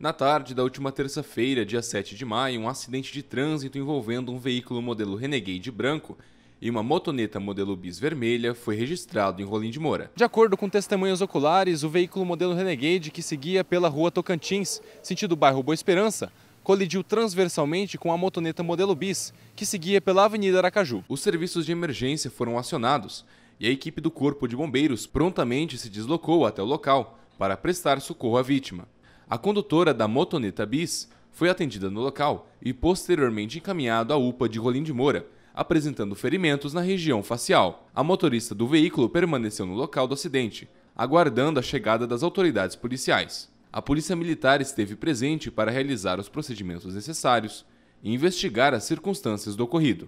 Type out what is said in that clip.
Na tarde da última terça-feira, dia 7 de maio, um acidente de trânsito envolvendo um veículo modelo Renegade branco e uma motoneta modelo bis vermelha foi registrado em Rolim de Moura. De acordo com testemunhas oculares, o veículo modelo Renegade que seguia pela rua Tocantins, sentido bairro Boa Esperança, colidiu transversalmente com a motoneta modelo bis que seguia pela Avenida Aracaju. Os serviços de emergência foram acionados e a equipe do Corpo de Bombeiros prontamente se deslocou até o local para prestar socorro à vítima. A condutora da motoneta Bis foi atendida no local e posteriormente encaminhado à UPA de Rolim de Moura, apresentando ferimentos na região facial. A motorista do veículo permaneceu no local do acidente, aguardando a chegada das autoridades policiais. A Polícia Militar esteve presente para realizar os procedimentos necessários e investigar as circunstâncias do ocorrido.